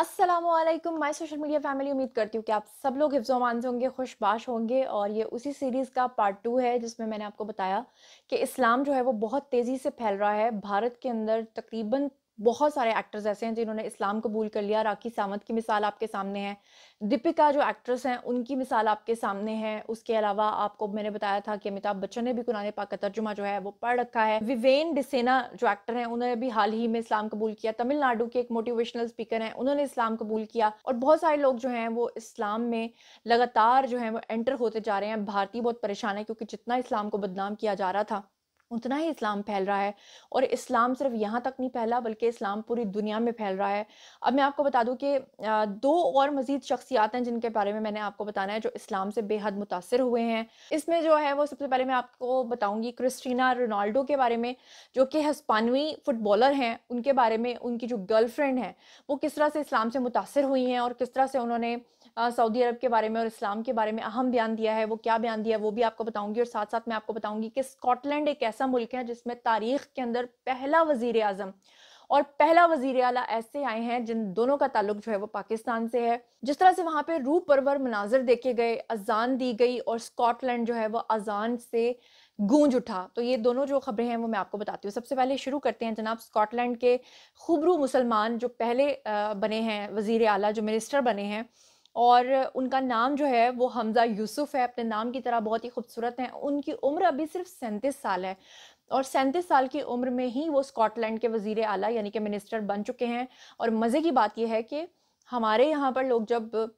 Aslam my social media family उम्मीद करती हूँ कि आप सब लोग हिफ्जोमान से होंगे खुशबाश होंगे और ये उसी सीरीज़ का पार्ट टू है जिसमें मैंने आपको बताया कि इस्लाम जो है वो बहुत तेज़ी से फैल रहा है भारत के अंदर तकरीबन बहुत सारे एक्टर्स ऐसे हैं जिन्होंने इस्लाम कबूल कर लिया राखी सावंत की मिसाल आपके सामने है दीपिका जो एक्ट्रेस हैं उनकी मिसाल आपके सामने है उसके अलावा आपको मैंने बताया था कि अमिताभ बच्चन ने भी कुरान पाक का तर्जुमा जो है वो पढ़ रखा है विवेन डिसेना जो एक्टर हैं उन्होंने भी हाल ही में इस्लाम कबूल किया तमिलनाडु के एक मोटिवेशनल स्पीकर हैं उन्होंने इस्लाम कबूल किया और बहुत सारे लोग जो हैं वो इस्लाम में लगातार जो है वो एंटर होते जा रहे हैं भारतीय बहुत परेशान है क्योंकि जितना इस्लाम को बदनाम किया जा रहा था उतना ही इस्लाम फैल रहा है और इस्लाम सिर्फ यहाँ तक नहीं फैला बल्कि इस्लाम पूरी दुनिया में फैल रहा है अब मैं आपको बता दूँ कि दो और मज़ीद शख्सियात हैं जिनके बारे में मैंने आपको बताना है जो इस्लाम से बेहद मुतासर हुए हैं इसमें जो है वो सबसे पहले मैं आपको बताऊँगी क्रिस्टीना रोनाल्डो के बारे में जो कि हस्पानवी फुटबॉलर हैं उनके बारे में उनकी जो गर्लफ्रेंड है वो किस तरह से इस्लाम से मुतासर हुई हैं और किस तरह से उन्होंने सऊदी अरब के बारे में और इस्लाम के बारे में अहम बयान दिया है वो क्या बयान दिया है वो भी आपको बताऊंगी और साथ साथ मैं आपको बताऊंगी कि स्कॉटलैंड एक ऐसा मुल्क है जिसमें तारीख के अंदर पहला वजीर आजम और पहला वजीर अला ऐसे आए हैं जिन दोनों का ताल्लुक जो है वो पाकिस्तान से है जिस तरह से वहां पर रू परवर मनाजर देखे गए अजान दी गई और स्कॉटलैंड जो है वो अजान से गूंज उठा तो ये दोनों जो खबरें हैं वो मैं आपको बताती हूँ सबसे पहले शुरू करते हैं जनाब स्कॉटलैंड के खुबरू मुसलमान जो पहले बने हैं वजीर अला जो मिनिस्टर बने हैं और उनका नाम जो है वो हमज़ा यूसुफ़ है अपने नाम की तरह बहुत ही खूबसूरत हैं उनकी उम्र अभी सिर्फ सैंतीस साल है और सैंतीस साल की उम्र में ही वो स्कॉटलैंड के वजीर अली यानी कि मिनिस्टर बन चुके हैं और मज़े की बात यह है कि हमारे यहाँ पर लोग जब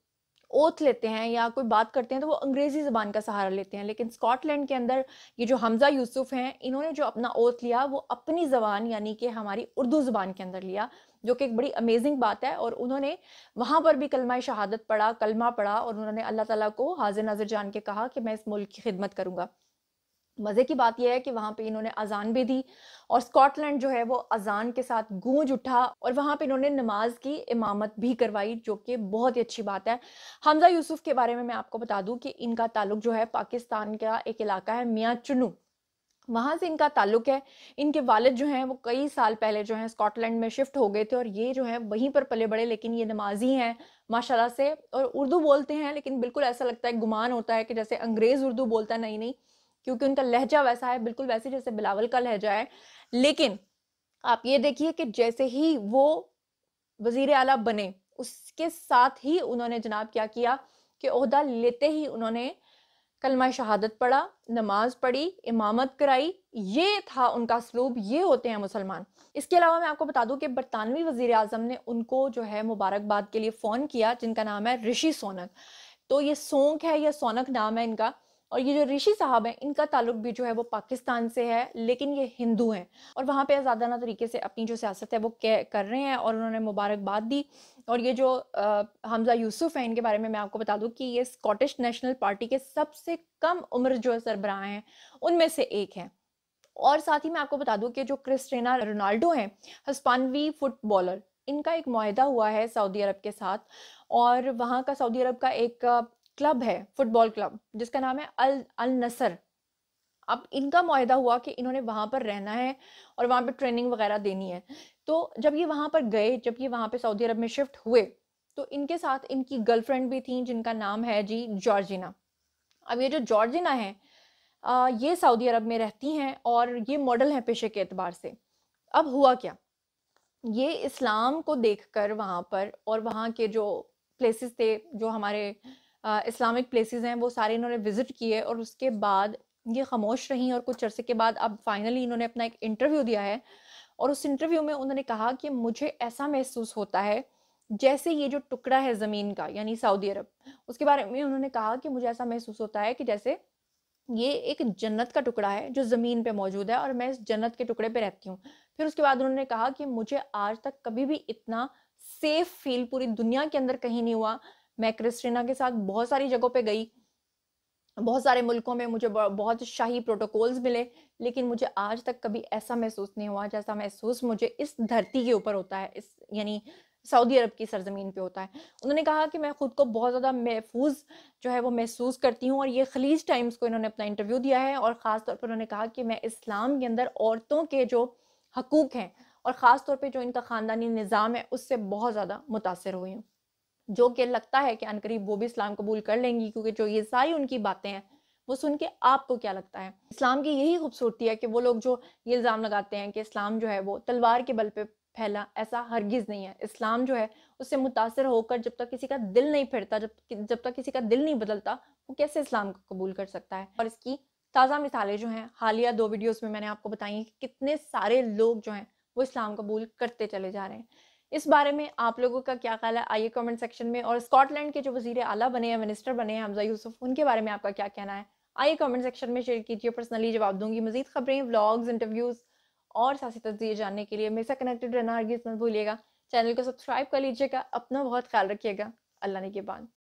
ओथ लेते हैं या कोई बात करते हैं तो वो अंग्रेज़ी ज़बान का सहारा लेते हैं लेकिन स्कॉटलैंड के अंदर ये जो हमज़ा यूसुफ़ हैं इन्होंने जो अपना ओथ लिया वो अपनी ज़बान यानी कि हमारी उर्दू ज़बान के अंदर लिया जो कि एक बड़ी अमेजिंग बात है और उन्होंने वहां पर भी कलमा शहादत पढ़ा कलमा पढ़ा और उन्होंने अल्लाह तला को हाजिर नाजिर जान के कहा कि मैं इस मुल्क की खिदमत करूंगा मज़े की बात यह है कि वहां पे इन्होंने अजान भी दी और स्कॉटलैंड जो है वो अजान के साथ गूंज उठा और वहां पे इन्होंने नमाज की इमामत भी करवाई जो कि बहुत ही अच्छी बात है हमज़ा यूसुफ के बारे में मैं आपको बता दूं कि इनका ताल्लुक जो है पाकिस्तान का एक इलाका है मियाँ चुनू वहां से इनका ताल्लुक है इनके वालिद जो हैं वो कई साल पहले जो हैं स्कॉटलैंड में शिफ्ट हो गए थे और ये जो है वहीं पर पले बड़े लेकिन ये नमाजी हैं माशाल्लाह से और उर्दू बोलते हैं लेकिन बिल्कुल ऐसा लगता है गुमान होता है कि जैसे अंग्रेज़ उर्दू बोलता नहीं नहीं क्योंकि उनका लहजा वैसा है बिल्कुल वैसे जैसे बिलावल का लहजा है लेकिन आप ये देखिए कि जैसे ही वो वजीर अला बने उसके साथ ही उन्होंने जनाब क्या किया कि अहदा लेते ही उन्होंने कलमा शहादत पढ़ा नमाज पढ़ी इमामत कराई ये था उनका स्लूब ये होते हैं मुसलमान इसके अलावा मैं आपको बता दूं कि बरतानवी वजीर अजम ने उनको जो है मुबारकबाद के लिए फ़ोन किया जिनका नाम है ऋषि सोनक तो ये सोंक है या सोनक नाम है इनका और ये जो ऋषि साहब हैं इनका ताल्लुक भी जो है वो पाकिस्तान से है लेकिन ये हिंदू हैं और वहाँ पे आज़ादाना तरीके से अपनी जो सियासत है वो कर रहे हैं और उन्होंने मुबारकबाद दी और ये जो हमज़ा यूसुफ हैं इनके बारे में मैं आपको बता दूँ कि ये स्कॉटिश नेशनल पार्टी के सबसे कम उम्र जो सरबराह हैं उनमें से एक हैं और साथ ही मैं आपको बता दूँ कि जो क्रिस्टेना रोनाल्डो हैं हस्पानवी फुटबॉलर इनका एक माहा हुआ है सऊदी अरब के साथ और वहाँ का सऊदी अरब का एक क्लब है फुटबॉल क्लब जिसका नाम है अल अल नसर अब इनका माहदा हुआ कि इन्होंने वहाँ पर रहना है और वहाँ पर ट्रेनिंग वगैरह देनी है तो जब ये वहाँ पर गए जब ये वहाँ पर सऊदी अरब में शिफ्ट हुए तो इनके साथ इनकी गर्लफ्रेंड भी थी जिनका नाम है जी जॉर्जिना अब ये जो जॉर्जिना है आ, ये सऊदी अरब में रहती हैं और ये मॉडल हैं पेशे के अतबार से अब हुआ क्या ये इस्लाम को देखकर वहाँ पर और वहाँ के जो प्लेसेस थे जो हमारे इस्लामिक प्लेसेस हैं वो सारे इन्होंने विज़िट किए और उसके बाद ये खामोश रहीं और कुछ अरसे के बाद अब फाइनली इन्होंने अपना एक इंटरव्यू दिया है और उस इंटरव्यू में उन्होंने कहा कि मुझे ऐसा महसूस होता है जैसे ये जो टुकड़ा है ज़मीन का यानी सऊदी अरब उसके बारे में उन्होंने कहा कि मुझे ऐसा महसूस होता है कि जैसे ये एक जन्नत का टुकड़ा है जो ज़मीन पे मौजूद है और मैं इस जन्नत के टुकड़े पे रहती हूँ फिर उसके बाद उन्होंने कहा कि मुझे आज तक कभी भी इतना सेफ फील पूरी दुनिया के अंदर कहीं नहीं हुआ मैं क्रिस्टिना के साथ बहुत सारी जगहों पे गई बहुत सारे मुल्कों में मुझे बहुत शाही प्रोटोकॉल्स मिले लेकिन मुझे आज तक कभी ऐसा महसूस नहीं हुआ जैसा महसूस मुझे इस धरती के ऊपर होता है इस यानी सऊदी अरब की सरजमीन पे होता है उन्होंने कहा कि मैं खुद को बहुत ज़्यादा महफूज जो है वो महसूस करती हूँ और ये खलीज टाइम्स को इन्होंने अपना इंटरव्यू दिया है और ख़ास तौर पर उन्होंने कहा कि मैं इस्लाम के अंदर औरतों के जो हकूक़ हैं और ख़ास तौर पर जो इनका ख़ानदानी निज़ाम है उससे बहुत ज़्यादा मुतासर हुई हूँ जो कि लगता है कि अनकरीब वो भी इस्लाम कबूल कर लेंगी क्योंकि जो ये सारी उनकी बातें हैं वो सुन के आपको क्या लगता है इस्लाम की यही खूबसूरती है कि वो लोग जो ये इल्ज़ाम लगाते हैं कि इस्लाम जो है वो तलवार के बल पे फैला ऐसा हरगिज़ नहीं है इस्लाम जो है उससे मुतासर होकर जब तक किसी का दिल नहीं फिरता जब जब तक किसी का दिल नहीं बदलता वो कैसे इस्लाम को कबूल कर सकता है और इसकी ताज़ा मिसालें जो हैं हालिया दो वीडियोज़ में मैंने आपको बताई कि कितने सारे लोग जो हैं वो इस्लाम कबूल करते चले जा रहे हैं इस बारे में आप लोगों का क्या ख्याल है आइए कमेंट सेक्शन में और स्कॉटलैंड के जो वजीर आला बने हैं मिनिस्टर बने हैं हमजा यूसुफ उनके बारे में आपका क्या कहना है आइए कमेंट सेक्शन में शेयर कीजिए पर्सनली जवाब दूंगी मजीद खबरें व्लॉग्स इंटरव्यूज और सासी तजिए जानने के लिए मेरे साथ कनेक्टेड रहना हर मत भूलिएगा चैनल को सब्सक्राइब कर लीजिएगा अपना बहुत ख्याल रखिएगा अल्लाह ने के बाद